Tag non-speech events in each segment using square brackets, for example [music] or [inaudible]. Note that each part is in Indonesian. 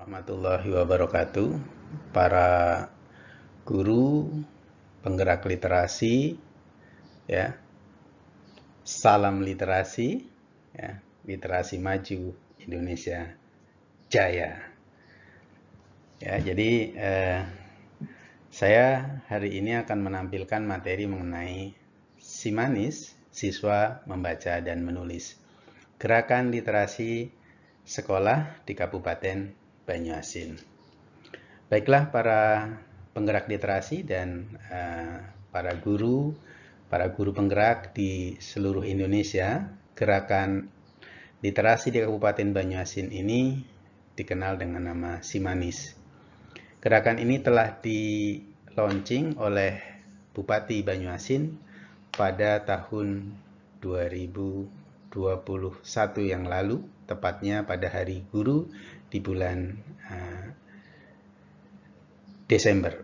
warahmatullahi wabarakatuh para guru penggerak literasi ya salam literasi ya literasi maju Indonesia jaya ya jadi eh, saya hari ini akan menampilkan materi mengenai Simanis siswa membaca dan menulis gerakan literasi sekolah di Kabupaten Banyuasin. Baiklah para penggerak literasi dan uh, para guru, para guru penggerak di seluruh Indonesia, gerakan literasi di Kabupaten Banyuasin ini dikenal dengan nama Simanis. Gerakan ini telah di launching oleh Bupati Banyuasin pada tahun 2021 yang lalu, tepatnya pada Hari Guru di bulan eh, Desember.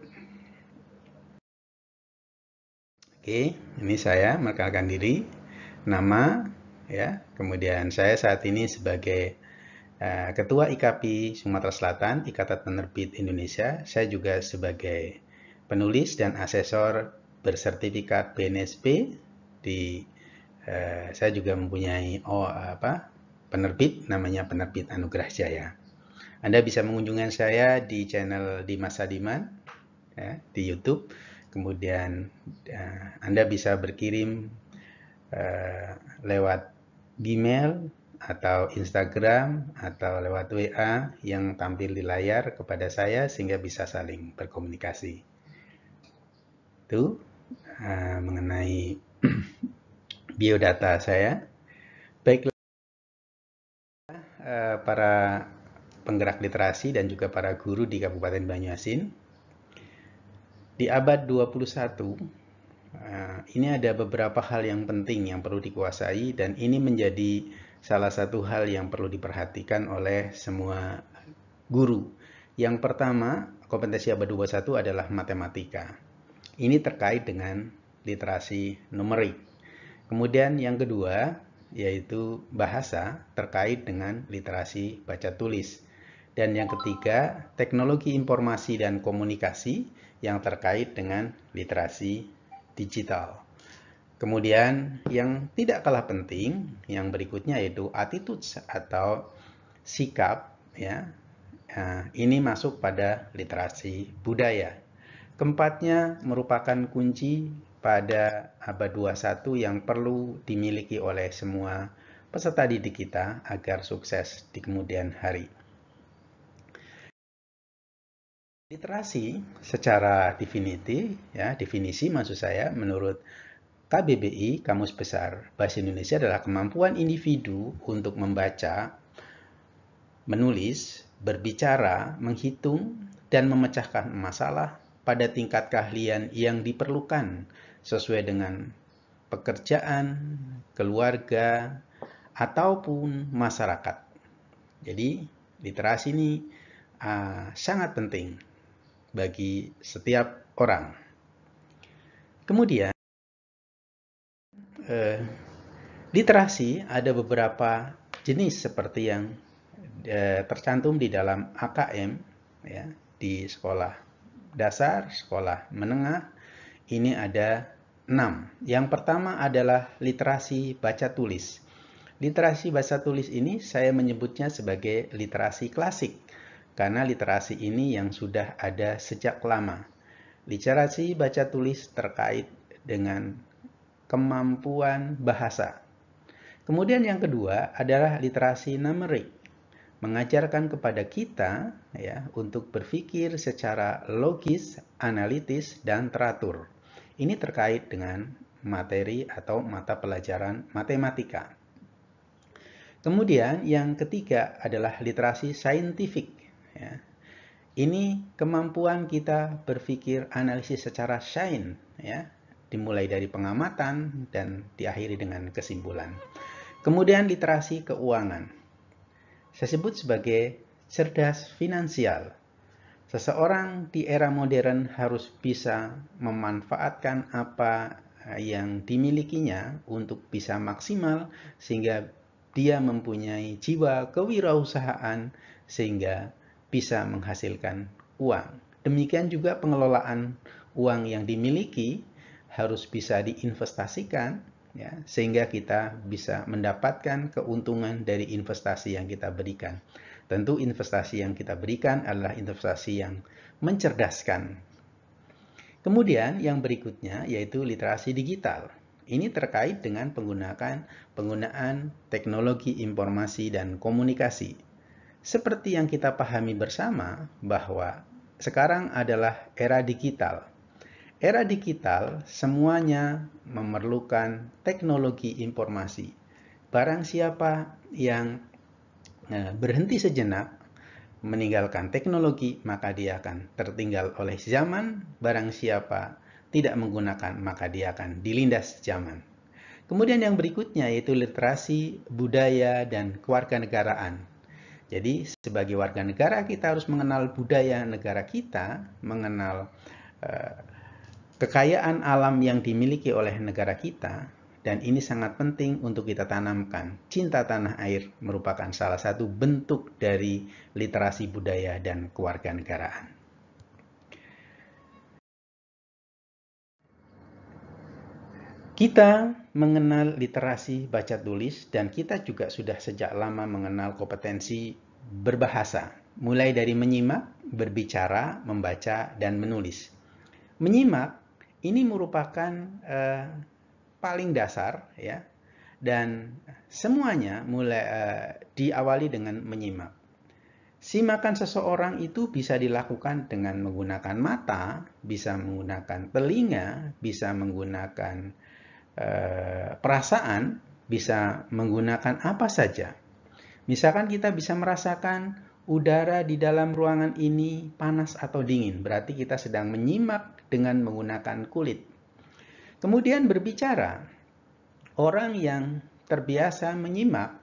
Oke, ini saya merekalkan diri, nama, ya. Kemudian saya saat ini sebagai uh, Ketua IKP Sumatera Selatan, Ikatan Penerbit Indonesia. Saya juga sebagai penulis dan asesor bersertifikat BNSP di uh, saya juga mempunyai oh apa penerbit namanya penerbit Anugerah Jaya. Anda bisa mengunjungi saya di channel Dimas Adiman ya, di YouTube. Kemudian uh, Anda bisa berkirim uh, lewat Gmail atau Instagram atau lewat WA yang tampil di layar kepada saya sehingga bisa saling berkomunikasi. Itu uh, mengenai [clears throat] biodata saya. Baiklah para penggerak literasi dan juga para guru di Kabupaten Banyuasin. Di abad 21, eh, ini ada beberapa hal yang penting yang perlu dikuasai dan ini menjadi salah satu hal yang perlu diperhatikan oleh semua guru. Yang pertama, kompetensi abad 21 adalah matematika. Ini terkait dengan literasi numerik. Kemudian yang kedua, yaitu bahasa terkait dengan literasi baca tulis dan yang ketiga, teknologi informasi dan komunikasi yang terkait dengan literasi digital. Kemudian yang tidak kalah penting, yang berikutnya yaitu attitudes atau sikap ya. Nah, ini masuk pada literasi budaya. Keempatnya merupakan kunci pada abad 21 yang perlu dimiliki oleh semua peserta didik kita agar sukses di kemudian hari. Literasi secara definiti, ya, definisi maksud saya menurut KBBI Kamus Besar Bahasa Indonesia adalah kemampuan individu untuk membaca, menulis, berbicara, menghitung, dan memecahkan masalah pada tingkat keahlian yang diperlukan sesuai dengan pekerjaan, keluarga, ataupun masyarakat. Jadi, literasi ini uh, sangat penting bagi setiap orang. Kemudian, eh, literasi ada beberapa jenis seperti yang eh, tercantum di dalam AKM ya, di sekolah dasar, sekolah menengah. Ini ada enam. Yang pertama adalah literasi baca tulis. Literasi baca tulis ini saya menyebutnya sebagai literasi klasik karena literasi ini yang sudah ada sejak lama. Literasi baca tulis terkait dengan kemampuan bahasa. Kemudian yang kedua adalah literasi numerik, mengajarkan kepada kita ya untuk berpikir secara logis, analitis dan teratur. Ini terkait dengan materi atau mata pelajaran matematika. Kemudian yang ketiga adalah literasi saintifik Ya. Ini kemampuan kita berpikir analisis secara sains, ya, dimulai dari pengamatan dan diakhiri dengan kesimpulan. Kemudian literasi keuangan. Saya sebut sebagai cerdas finansial. Seseorang di era modern harus bisa memanfaatkan apa yang dimilikinya untuk bisa maksimal sehingga dia mempunyai jiwa kewirausahaan sehingga bisa menghasilkan uang. Demikian juga pengelolaan uang yang dimiliki harus bisa diinvestasikan ya, sehingga kita bisa mendapatkan keuntungan dari investasi yang kita berikan. Tentu investasi yang kita berikan adalah investasi yang mencerdaskan. Kemudian yang berikutnya yaitu literasi digital. Ini terkait dengan penggunaan penggunaan teknologi informasi dan komunikasi. Seperti yang kita pahami bersama bahwa sekarang adalah era digital. Era digital semuanya memerlukan teknologi informasi. Barang siapa yang e, berhenti sejenak meninggalkan teknologi, maka dia akan tertinggal oleh zaman. Barang siapa tidak menggunakan, maka dia akan dilindas zaman. Kemudian yang berikutnya yaitu literasi, budaya, dan kewarganegaraan. Jadi sebagai warga negara kita harus mengenal budaya negara kita, mengenal eh, kekayaan alam yang dimiliki oleh negara kita dan ini sangat penting untuk kita tanamkan. Cinta tanah air merupakan salah satu bentuk dari literasi budaya dan kewarganegaraan. Kita mengenal literasi baca tulis dan kita juga sudah sejak lama mengenal kompetensi berbahasa, mulai dari menyimak, berbicara, membaca, dan menulis. Menyimak ini merupakan eh, paling dasar ya dan semuanya mulai eh, diawali dengan menyimak. Simakan seseorang itu bisa dilakukan dengan menggunakan mata, bisa menggunakan telinga, bisa menggunakan Eh, perasaan bisa menggunakan apa saja. Misalkan kita bisa merasakan udara di dalam ruangan ini panas atau dingin, berarti kita sedang menyimak dengan menggunakan kulit. Kemudian berbicara, orang yang terbiasa menyimak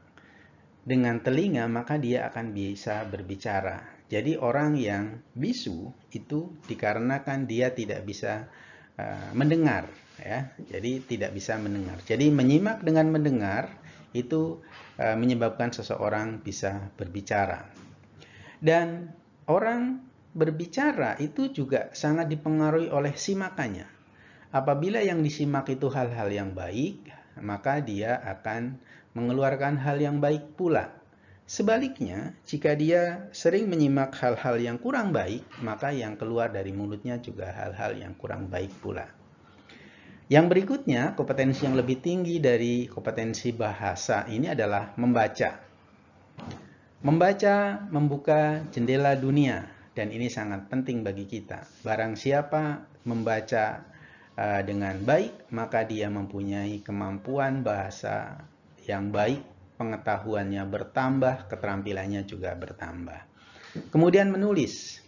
dengan telinga maka dia akan bisa berbicara. Jadi orang yang bisu itu dikarenakan dia tidak bisa eh, mendengar ya jadi tidak bisa mendengar jadi menyimak dengan mendengar itu e, menyebabkan seseorang bisa berbicara dan orang berbicara itu juga sangat dipengaruhi oleh simakannya apabila yang disimak itu hal-hal yang baik maka dia akan mengeluarkan hal yang baik pula Sebaliknya, jika dia sering menyimak hal-hal yang kurang baik, maka yang keluar dari mulutnya juga hal-hal yang kurang baik pula. Yang berikutnya, kompetensi yang lebih tinggi dari kompetensi bahasa ini adalah membaca. Membaca membuka jendela dunia dan ini sangat penting bagi kita. Barang siapa membaca eh, dengan baik, maka dia mempunyai kemampuan bahasa yang baik, pengetahuannya bertambah, keterampilannya juga bertambah. Kemudian menulis.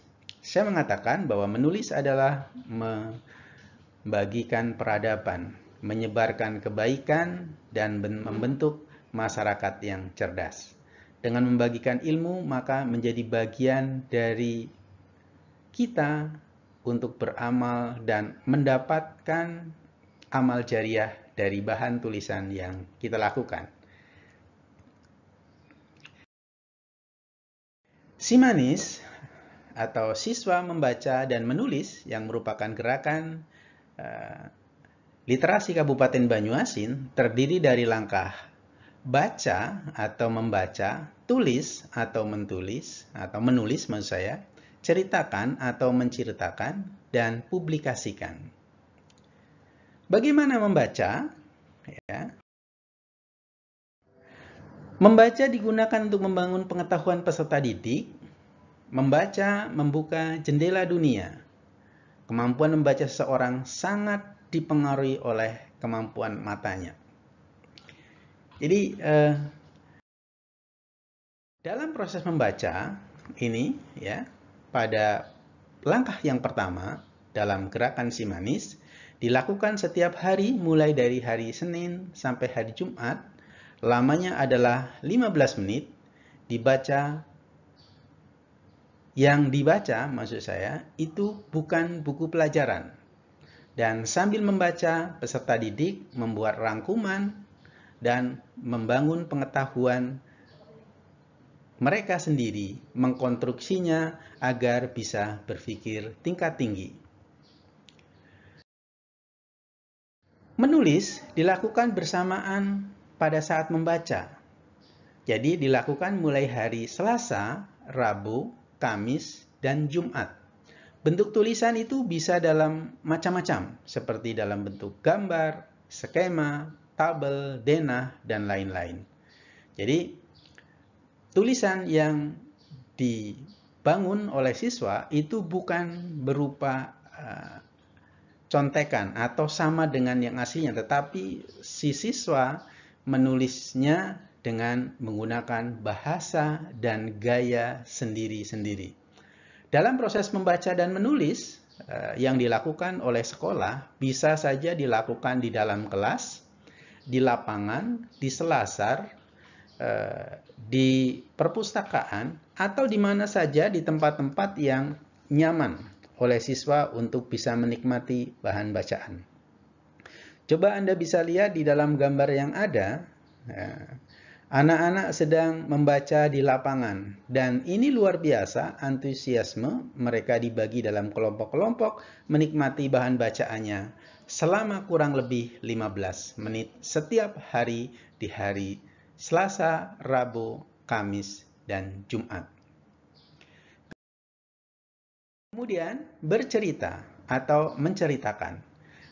Saya mengatakan bahwa menulis adalah me bagikan peradaban, menyebarkan kebaikan, dan membentuk masyarakat yang cerdas. Dengan membagikan ilmu, maka menjadi bagian dari kita untuk beramal dan mendapatkan amal jariah dari bahan tulisan yang kita lakukan. Simanis atau siswa membaca dan menulis yang merupakan gerakan Eh, literasi Kabupaten Banyuasin terdiri dari langkah baca atau membaca, tulis atau mentulis atau menulis maksud saya, ceritakan atau menceritakan dan publikasikan. Bagaimana membaca? Ya. Membaca digunakan untuk membangun pengetahuan peserta didik. Membaca membuka jendela dunia Kemampuan membaca seseorang sangat dipengaruhi oleh kemampuan matanya. Jadi eh, dalam proses membaca ini ya pada langkah yang pertama dalam gerakan si manis dilakukan setiap hari mulai dari hari Senin sampai hari Jumat lamanya adalah 15 menit dibaca yang dibaca maksud saya itu bukan buku pelajaran. Dan sambil membaca, peserta didik membuat rangkuman dan membangun pengetahuan mereka sendiri mengkonstruksinya agar bisa berpikir tingkat tinggi. Menulis dilakukan bersamaan pada saat membaca. Jadi dilakukan mulai hari Selasa, Rabu, Kamis, dan Jumat. Bentuk tulisan itu bisa dalam macam-macam, seperti dalam bentuk gambar, skema, tabel, denah, dan lain-lain. Jadi, tulisan yang dibangun oleh siswa itu bukan berupa uh, contekan atau sama dengan yang aslinya, tetapi si siswa menulisnya dengan menggunakan bahasa dan gaya sendiri-sendiri. Dalam proses membaca dan menulis eh, yang dilakukan oleh sekolah bisa saja dilakukan di dalam kelas, di lapangan, di selasar, eh, di perpustakaan, atau di mana saja di tempat-tempat yang nyaman oleh siswa untuk bisa menikmati bahan bacaan. Coba Anda bisa lihat di dalam gambar yang ada, eh, Anak-anak sedang membaca di lapangan dan ini luar biasa antusiasme mereka dibagi dalam kelompok-kelompok menikmati bahan bacaannya selama kurang lebih 15 menit setiap hari di hari Selasa, Rabu, Kamis, dan Jumat. Kemudian bercerita atau menceritakan.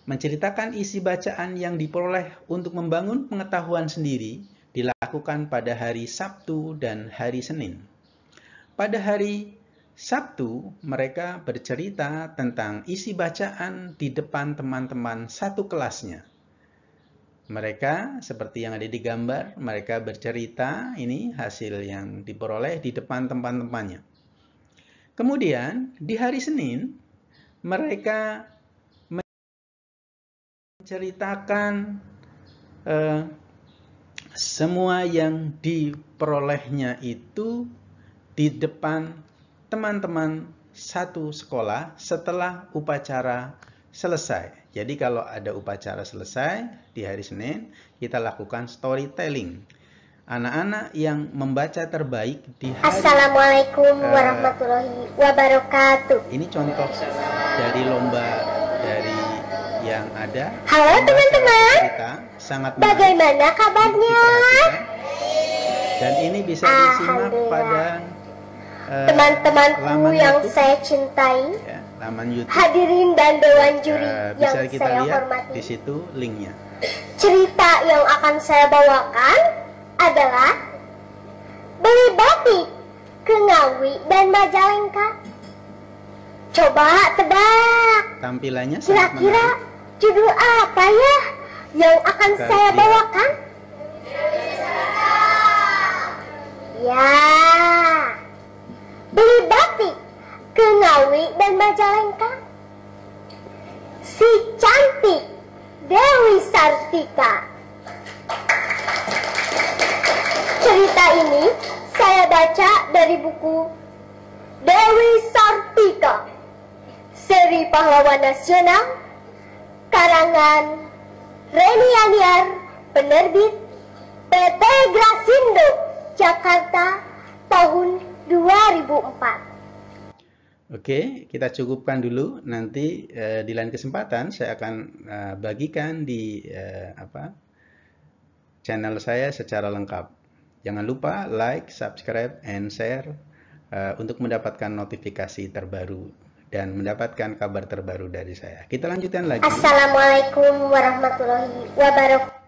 Menceritakan isi bacaan yang diperoleh untuk membangun pengetahuan sendiri dilakukan pada hari Sabtu dan hari Senin. Pada hari Sabtu, mereka bercerita tentang isi bacaan di depan teman-teman satu kelasnya. Mereka, seperti yang ada di gambar, mereka bercerita ini hasil yang diperoleh di depan teman-temannya. Kemudian, di hari Senin, mereka menceritakan eh, semua yang diperolehnya itu di depan teman-teman satu sekolah setelah upacara selesai. Jadi kalau ada upacara selesai di hari Senin, kita lakukan storytelling. Anak-anak yang membaca terbaik di hari Assalamualaikum eh, warahmatullahi wabarakatuh. Ini contoh dari lomba dari yang ada. Halo teman-teman. Kita sangat Bagaimana kabarnya? Dan ini bisa disimak pada eh, teman-temanku uh, yang YouTube. saya cintai. Ya, laman YouTube. Hadirin dan dewan ya, juri uh, yang bisa kita saya lihat hormati. Di situ linknya. Cerita yang akan saya bawakan adalah beli batik ke Ngawi dan Majalengka. Coba tebak. Tampilannya kira-kira Judul apa ya yang akan Kaki. saya bawakan? Ya, beli batik kenawi dan Majalengka. Si cantik Dewi Sartika. Cerita ini saya baca dari buku Dewi Sartika, seri pahlawan nasional karangan Reni Aniar, penerbit PT Grasindo, Jakarta, tahun 2004. Oke, kita cukupkan dulu. Nanti eh, di lain kesempatan saya akan eh, bagikan di eh, apa channel saya secara lengkap. Jangan lupa like, subscribe, and share eh, untuk mendapatkan notifikasi terbaru dan mendapatkan kabar terbaru dari saya. Kita lanjutkan lagi. Assalamualaikum warahmatullahi wabarakatuh.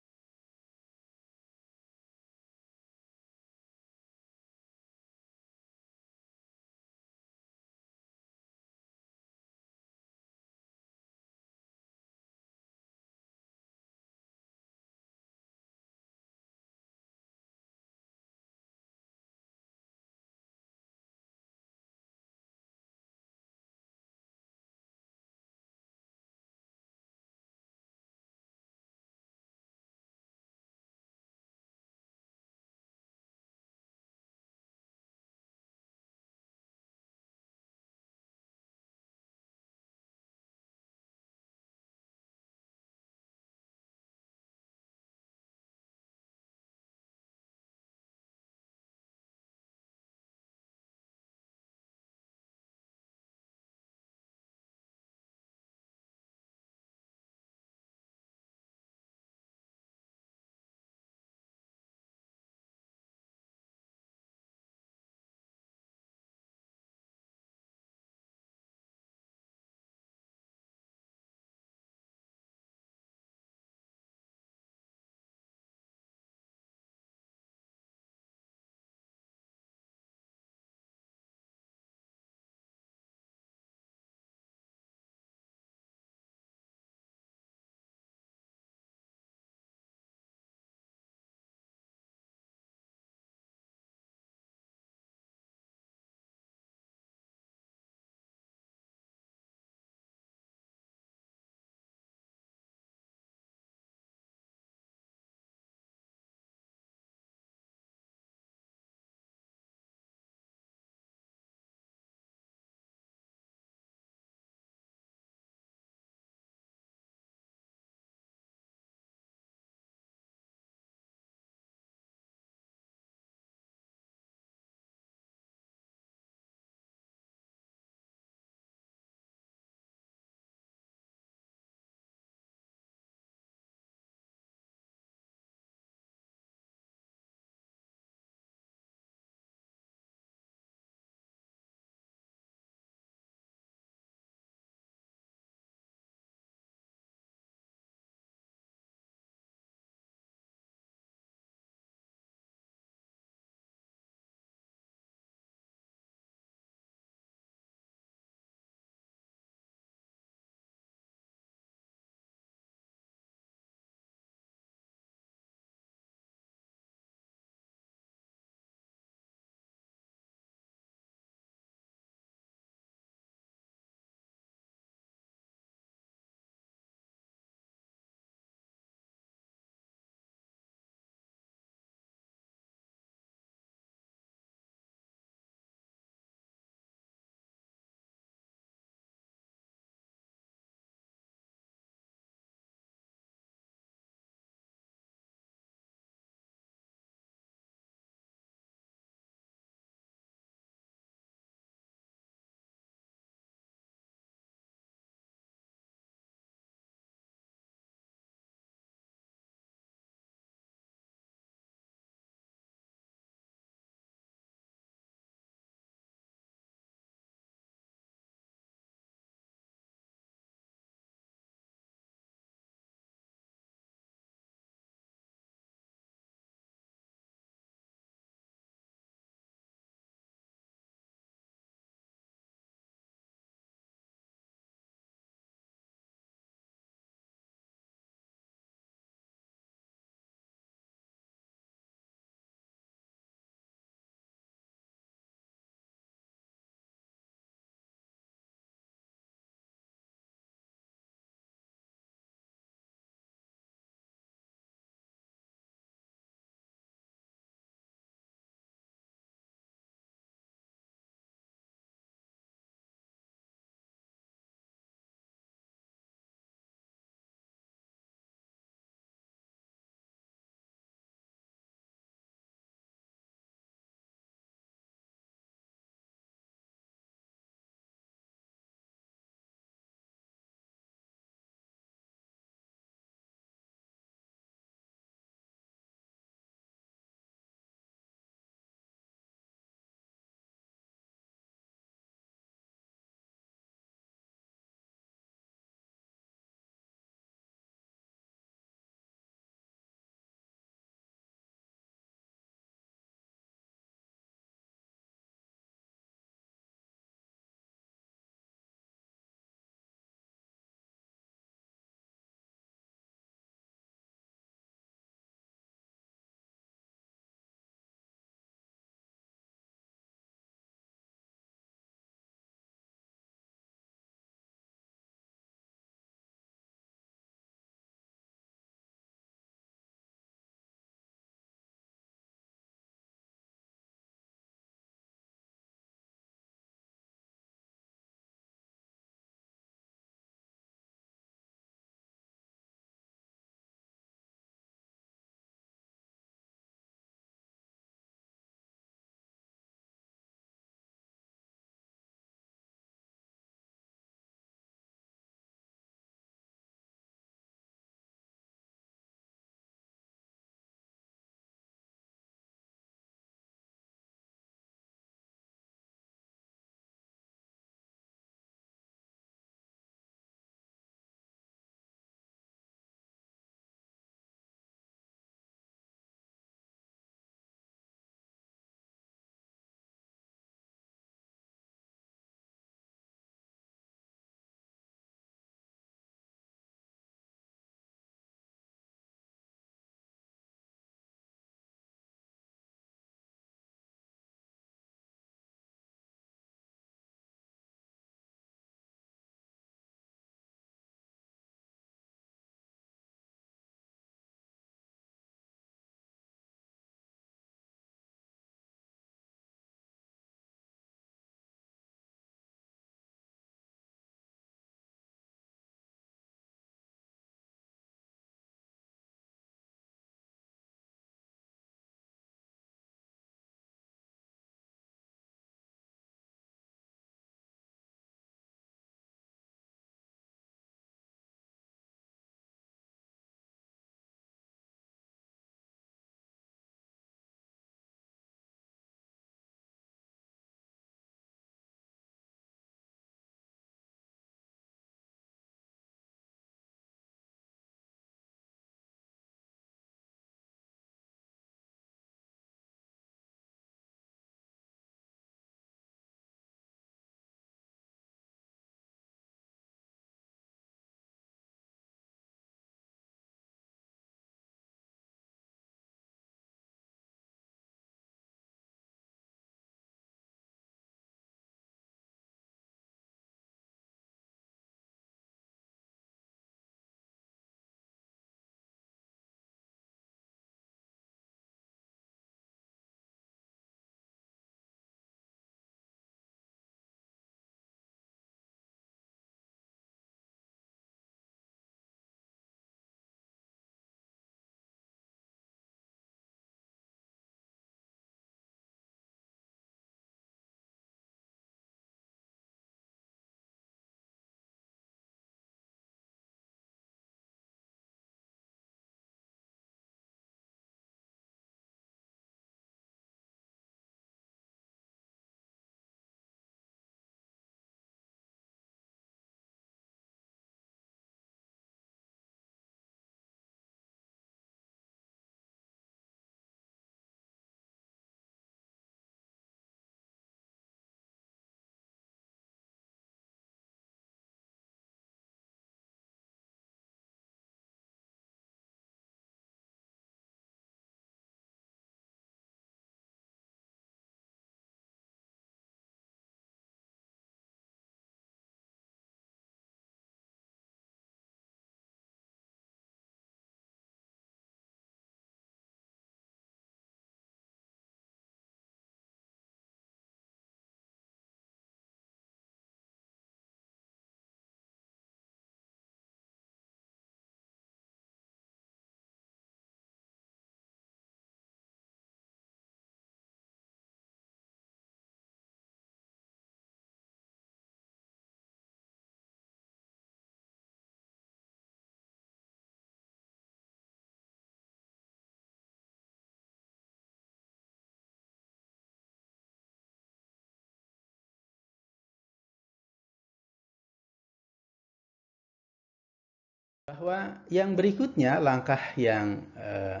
bahwa yang berikutnya langkah yang eh,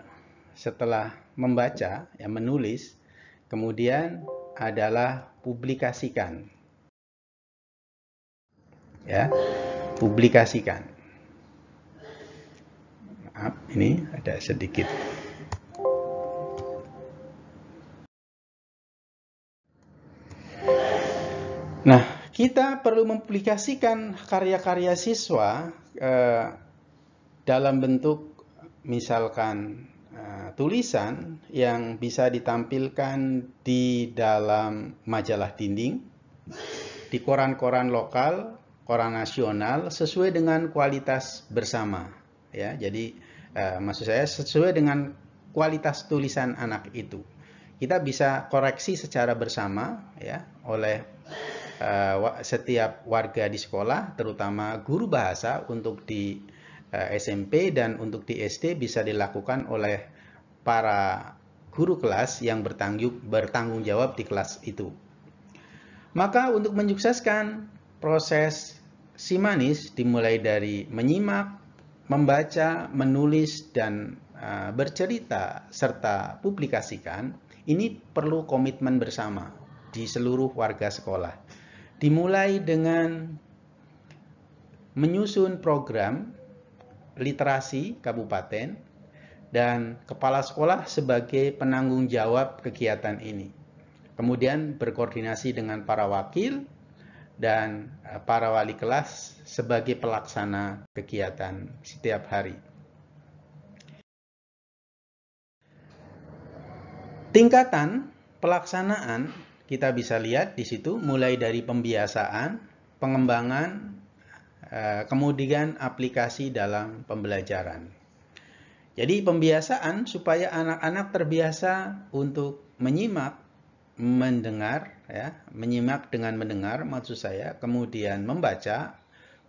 setelah membaca, ya menulis, kemudian adalah publikasikan. Ya, publikasikan. Maaf, ini ada sedikit. Nah, kita perlu mempublikasikan karya-karya siswa eh, dalam bentuk misalkan uh, tulisan yang bisa ditampilkan di dalam majalah dinding, di koran-koran lokal, koran nasional sesuai dengan kualitas bersama ya. Jadi uh, maksud saya sesuai dengan kualitas tulisan anak itu. Kita bisa koreksi secara bersama ya oleh uh, setiap warga di sekolah terutama guru bahasa untuk di Eh, SMP dan untuk di SD bisa dilakukan oleh para guru kelas yang bertanggung, bertanggung jawab di kelas itu. Maka untuk menyukseskan proses simanis dimulai dari menyimak, membaca, menulis, dan eh, bercerita serta publikasikan, ini perlu komitmen bersama di seluruh warga sekolah. Dimulai dengan menyusun program literasi kabupaten dan kepala sekolah sebagai penanggung jawab kegiatan ini. Kemudian berkoordinasi dengan para wakil dan eh, para wali kelas sebagai pelaksana kegiatan setiap hari. Tingkatan pelaksanaan kita bisa lihat di situ mulai dari pembiasaan, pengembangan, Eh, kemudian aplikasi dalam pembelajaran. Jadi pembiasaan supaya anak-anak terbiasa untuk menyimak, mendengar, ya, menyimak dengan mendengar maksud saya, kemudian membaca,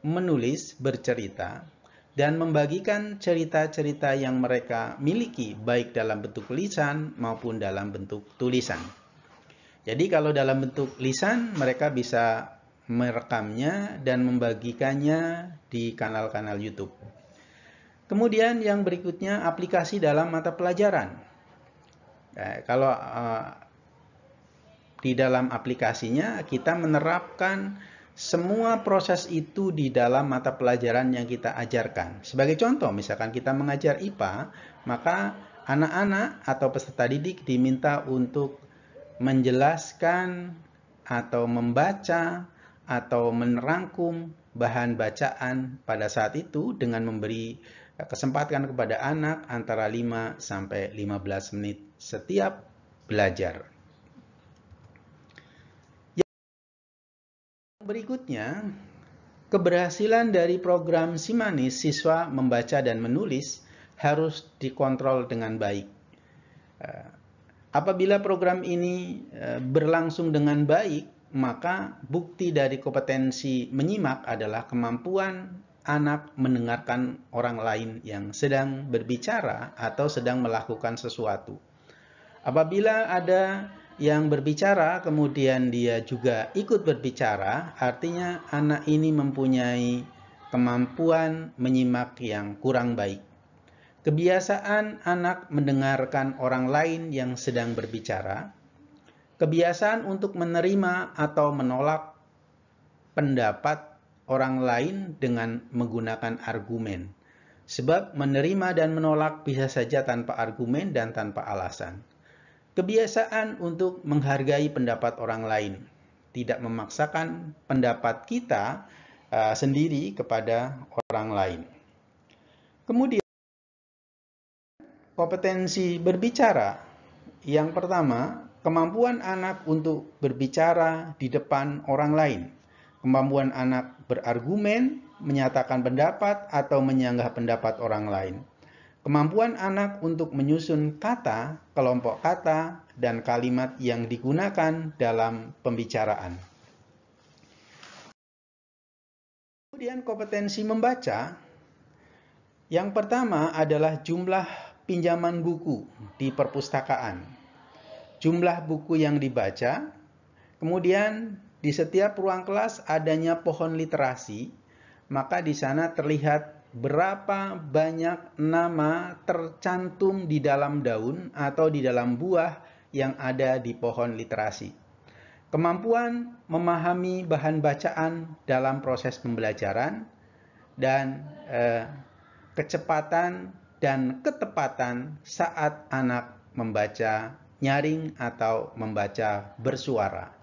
menulis, bercerita, dan membagikan cerita-cerita yang mereka miliki baik dalam bentuk lisan maupun dalam bentuk tulisan. Jadi kalau dalam bentuk lisan mereka bisa merekamnya dan membagikannya di kanal-kanal YouTube. Kemudian yang berikutnya aplikasi dalam mata pelajaran. Eh, kalau eh, di dalam aplikasinya kita menerapkan semua proses itu di dalam mata pelajaran yang kita ajarkan. Sebagai contoh, misalkan kita mengajar IPA, maka anak-anak atau peserta didik diminta untuk menjelaskan atau membaca atau menerangkum bahan bacaan pada saat itu dengan memberi eh, kesempatan kepada anak antara 5 sampai 15 menit setiap belajar. Yang berikutnya, keberhasilan dari program simani siswa membaca dan menulis harus dikontrol dengan baik. Eh, apabila program ini eh, berlangsung dengan baik, maka bukti dari kompetensi menyimak adalah kemampuan anak mendengarkan orang lain yang sedang berbicara atau sedang melakukan sesuatu. Apabila ada yang berbicara, kemudian dia juga ikut berbicara, artinya anak ini mempunyai kemampuan menyimak yang kurang baik. Kebiasaan anak mendengarkan orang lain yang sedang berbicara Kebiasaan untuk menerima atau menolak pendapat orang lain dengan menggunakan argumen. Sebab menerima dan menolak bisa saja tanpa argumen dan tanpa alasan. Kebiasaan untuk menghargai pendapat orang lain, tidak memaksakan pendapat kita uh, sendiri kepada orang lain. Kemudian, kompetensi berbicara yang pertama kemampuan anak untuk berbicara di depan orang lain, kemampuan anak berargumen, menyatakan pendapat, atau menyanggah pendapat orang lain, kemampuan anak untuk menyusun kata, kelompok kata, dan kalimat yang digunakan dalam pembicaraan. Kemudian, kompetensi membaca yang pertama adalah jumlah pinjaman buku di perpustakaan jumlah buku yang dibaca, kemudian di setiap ruang kelas adanya pohon literasi, maka di sana terlihat berapa banyak nama tercantum di dalam daun atau di dalam buah yang ada di pohon literasi. Kemampuan memahami bahan bacaan dalam proses pembelajaran dan eh, kecepatan dan ketepatan saat anak membaca nyaring atau membaca bersuara.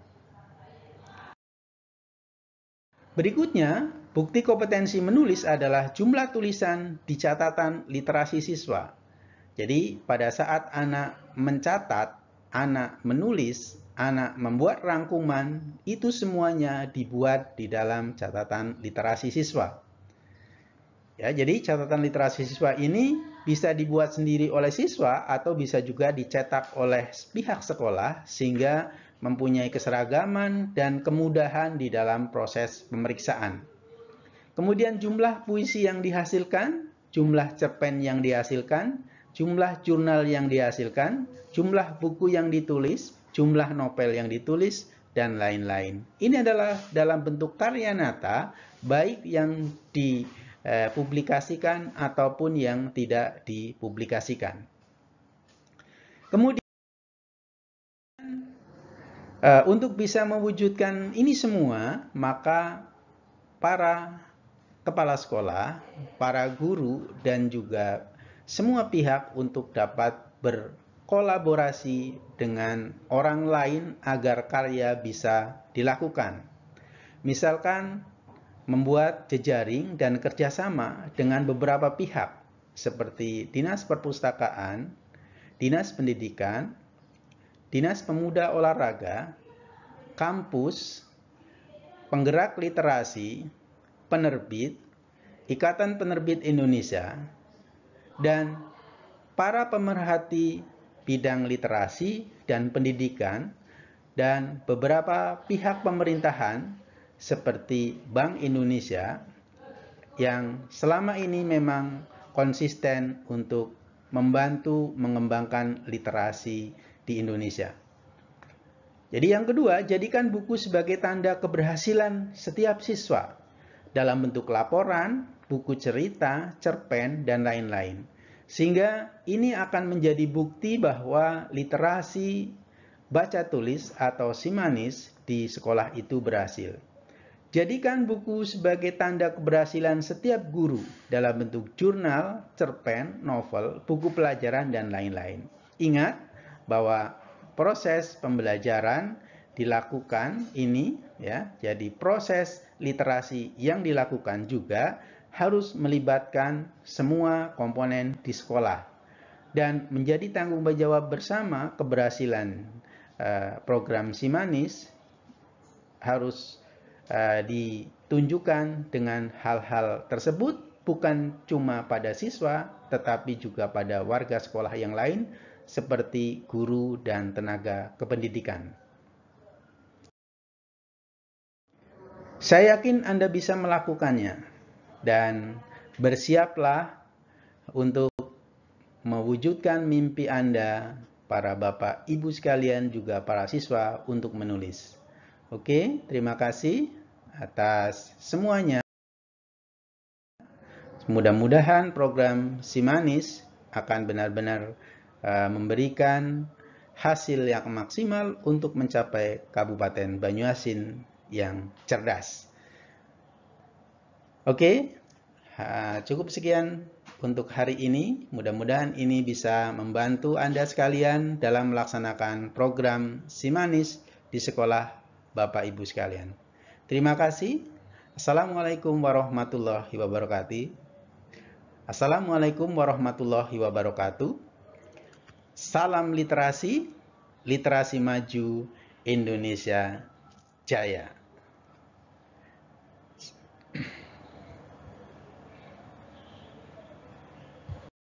Berikutnya, bukti kompetensi menulis adalah jumlah tulisan di catatan literasi siswa. Jadi, pada saat anak mencatat, anak menulis, anak membuat rangkuman, itu semuanya dibuat di dalam catatan literasi siswa. Ya, jadi catatan literasi siswa ini bisa dibuat sendiri oleh siswa atau bisa juga dicetak oleh pihak sekolah sehingga mempunyai keseragaman dan kemudahan di dalam proses pemeriksaan. Kemudian jumlah puisi yang dihasilkan, jumlah cerpen yang dihasilkan, jumlah jurnal yang dihasilkan, jumlah buku yang ditulis, jumlah novel yang ditulis, dan lain-lain. Ini adalah dalam bentuk karya nata, baik yang di dipublikasikan eh, publikasikan ataupun yang tidak dipublikasikan. Kemudian eh, untuk bisa mewujudkan ini semua, maka para kepala sekolah, para guru, dan juga semua pihak untuk dapat berkolaborasi dengan orang lain agar karya bisa dilakukan. Misalkan membuat jejaring hmm. dan kerjasama dengan beberapa pihak seperti Dinas Perpustakaan, Dinas Pendidikan, Dinas Pemuda Olahraga, kampus, penggerak literasi, penerbit, Ikatan Penerbit Indonesia, dan para pemerhati bidang literasi dan pendidikan, dan beberapa pihak pemerintahan seperti Bank Indonesia yang selama ini memang konsisten untuk membantu mengembangkan literasi di Indonesia. Jadi yang kedua, jadikan buku sebagai tanda keberhasilan setiap siswa dalam bentuk laporan, buku cerita, cerpen, dan lain-lain. Sehingga ini akan menjadi bukti bahwa literasi baca tulis atau simanis di sekolah itu berhasil. Jadikan buku sebagai tanda keberhasilan setiap guru dalam bentuk jurnal, cerpen, novel, buku pelajaran, dan lain-lain. Ingat bahwa proses pembelajaran dilakukan ini ya, jadi proses literasi yang dilakukan juga harus melibatkan semua komponen di sekolah dan menjadi tanggung jawab bersama keberhasilan eh, program Simanis harus Eh, ditunjukkan dengan hal-hal tersebut bukan cuma pada siswa tetapi juga pada warga sekolah yang lain seperti guru dan tenaga kependidikan. Saya yakin Anda bisa melakukannya dan bersiaplah untuk mewujudkan mimpi Anda, para bapak ibu sekalian juga para siswa untuk menulis. Oke, terima kasih atas semuanya. Mudah-mudahan program Simanis akan benar-benar eh, memberikan hasil yang maksimal untuk mencapai Kabupaten Banyuasin yang cerdas. Oke, cukup sekian untuk hari ini. Mudah-mudahan ini bisa membantu Anda sekalian dalam melaksanakan program Simanis di sekolah Bapak Ibu sekalian. Terima kasih. Assalamualaikum warahmatullahi wabarakatuh. Assalamualaikum warahmatullahi wabarakatuh. Salam literasi, literasi maju, Indonesia jaya.